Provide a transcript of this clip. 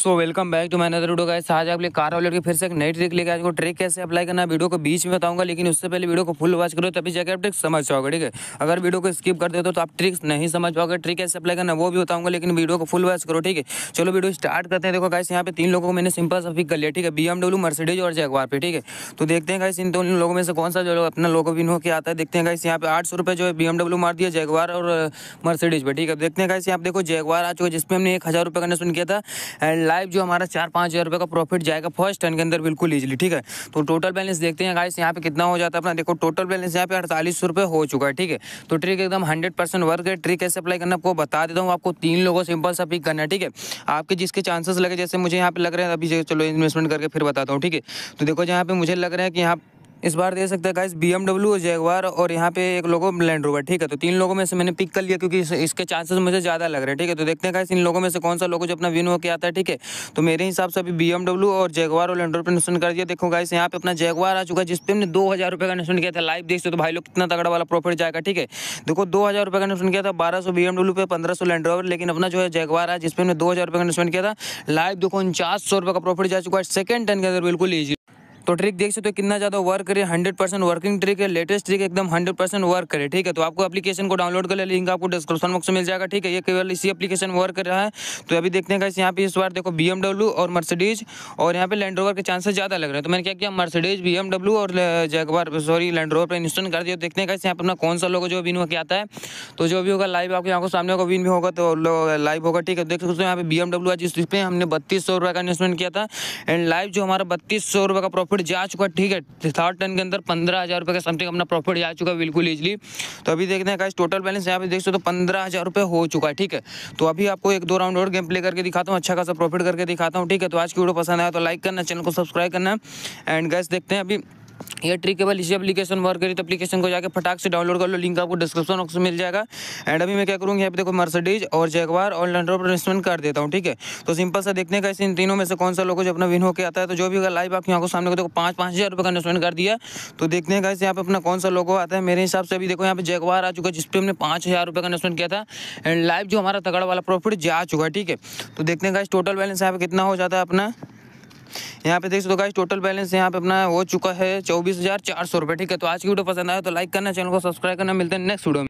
so welcome back to मैं नजर video guys आज आप लिए कार वालेट फिर से एक नई ट्रिक लेके आज को ट्रिक कैसे अप्लाई करना वीडियो को बीच में बताऊंगा लेकिन उससे पहले वीडियो को फुल वॉच करो तभी जाकर आप ट्रिक समझ पाओगे ठीक है अगर वीडियो को स्किप कर दे तो, तो आप ट्रिक्स नहीं समझ पाओगे ट्रिक कैसे अप्लाई करना वो भी बताऊंगा लेकिन वीडियो को फुल वॉच करो ठीक है चलो वीडियो स्टार्ट करते हैं देखो गाइस यहाँ पे तीन लोगों को मैंने सिंपल सा पिक कर लिया ठीक है बी एमडब्ल्यू मर्सिडीज और जगवार पे ठीक है तो देखते हैं गाइस इन दोनों लोगों में से कौन सा जो अपना लोगो विन होकर आता है देखते हैं गाइस यहाँ पे आठ सौ रुपये जो है बी एमडब्ल्यू मार दिया जगवार और मर्सिडीज पे ठीक है देखते हैं गाइस यहाँ पे देखो जगवार आ चुका जिसमें हमने एक हज़ार रुपये का सुन किया था एंड लाइव जो हमारा चार पाँच हज़ार रुपये का प्रॉफिट जाएगा फर्स्ट टर्न के अंदर बिल्कुल ईजिली ठीक है तो टोटल बैलेंस देखते हैं गाइस यहाँ पे कितना हो जाता है अपना देखो टोटल बैलेंस यहाँ पे अड़तालीस रुपये हो चुका है ठीक है तो ट्रिक एकदम हंड्रेड परसेंट वर्क है ट्रिक कैसे अप्लाई करना आपको बता देता हूँ आपको तीन लोगों सिंपल सा पिक करना है ठीक है आपके जिसके चांसेस लगे जैसे मुझे यहाँ पे लग रहे हैं अभी चलो इन्वेस्टमेंट करके फिर बताता हूँ ठीक है तो देखो जहाँ पे मुझे लग रहा है कि यहाँ इस बार दे सकते हैं गाइस बी एमडब्ल्यू जैगवार और यहाँ पे एक लोगों लैंड रोवर ठीक है तो तीन लोगों में से मैंने पिक कर लिया क्योंकि इसके चांसेस मुझे ज़्यादा लग रहे हैं ठीक है तो देखते हैं गाइस इन लोगों में से कौन सा लोगों जो अपना विन होकर आता है ठीक है तो मेरे हिसाब से अभी बी और जैगवार और लैंड रोवर पर निशन कर दिया देखो गाइस यहाँ पे अपना जैगवार आ चुका है जिसपे हमने दो हज़ार रुपये का निशन किया था लाइव देख तो भाई लोग कितना तगड़ा वाला प्रॉफिट जाएगा ठीक है देखो दो हज़ार रुपये का निशन किया था बारह सौ बी एमडब्ल्यू पे पंद्रह सौ लैंड रोवर लेकिन अपना जो है जैगवार है जिसपे हमने दो हज़ार रुपये का निशन किया था लाइव देखो उनचास सौ रुपये का प्रॉफिट जा चुका है सेकंड टेन के अंदर बिल्कुल ईजी तो ट्रिक देख सकते हो कितना ज़्यादा वर्क करे हंड्रेड परसेंट वर्किंग ट्रिक है लेटेस्ट ट्रिक एकदम हंड्रेड परसेंट वर्क करे ठीक है तो आपको एप्लीकेशन को डाउनलोड कर ले लिंक आपको डिस्क्रिप्शन बॉक्स में मिल जाएगा ठीक है ये केवल इसी एप्लीकेशन वर्क कर रहा है तो अभी देखने का यहाँ पे इस बार देखो बी और मर्सडीज और यहाँ पे लैंड्रोवर के चांसेस ज़्यादा लग रहे हैं तो मैंने क्या किया मर्सडीज बी और जगवार सॉरी रोवर पर इंस्टॉल कर दिया तो देखने का यहाँ पर अपना कौन सा लोग जो विन होकर आता है तो जो भी होगा लाइव आपके को सामने होगा विन भी होगा तो लाइव होगा ठीक है देख सकते हो यहाँ पे बी आज इस पर हमने बत्तीस सौ रुपये का इन्वेस्टमेंट किया था एंड लाइव जो हमारा बत्तीस सौ रुपये का प्रॉफिट प्रॉफिट जा चुका ठीक है थर्ड टर्न के अंदर पंद्रह हज़ार रुपये का समथिंग अपना प्रॉफिट जा चुका है बिल्कुल ईजिली तो अभी देखते हैं का टोटल बैलेंस यहाँ पे देख सकते हो तो पंद्रह हज़ार रुपये हो चुका है ठीक है तो अभी आपको एक दो राउंड और गेम प्ले करके दिखाता हूँ अच्छा खासा प्रॉफिट करके दिखाता हूँ ठीक है तो आज की वीडियो पसंद आया तो लाइक करना चैनल को सब्सक्राइब करना एंड गैस देखते हैं अभी यह ट्रिक केवल इसी एप्लीकेशन वर्क करी तो एप्लीकेशन को जाकर फटाक से डाउनलोड कर लो लिंक आपको डिस्क्रिप्शन बॉक्स में मिल जाएगा एंड अभी मैं क्या करूँगी यहाँ पे देखो मर्सिडीज और जैगवार और लैंडर प्लेसमेंट इन्वेस्टमेंट कर देता हूँ ठीक है तो सिंपल सा देखने का इस इन तीनों में से कौन सा लोगों जो अपना विन होकर आता है तो जो भी लाइव आपकी को सामने को देखो पाँच पाँच हज़ार रुपये का इन्वेस्टमेंट कर दिया तो देखने का इस यहाँ पर अपना कौन सा लोगो आता है मेरे हिसाब से अभी देखो यहाँ पर जैगवार आ चुका है जिसपे हमने पाँच हज़ार रुपये का इन्वेस्टमेंट किया था एंड लाइव जो हमारा तगड़ वाला प्रॉफिट जा चुका है ठीक है तो देखने का इस टोटल बैलेंस यहाँ पे कितना हो जाता है अपना यहाँ पे देख सकते हो गाइस टोटल बैलेंस यहाँ पे अपना हो चुका है चौबीस हजार चार सौ ठीक है तो आज की वीडियो पसंद आया तो लाइक करना चैनल को सब्सक्राइब करना मिलते हैं नेक्स्ट वीडियो में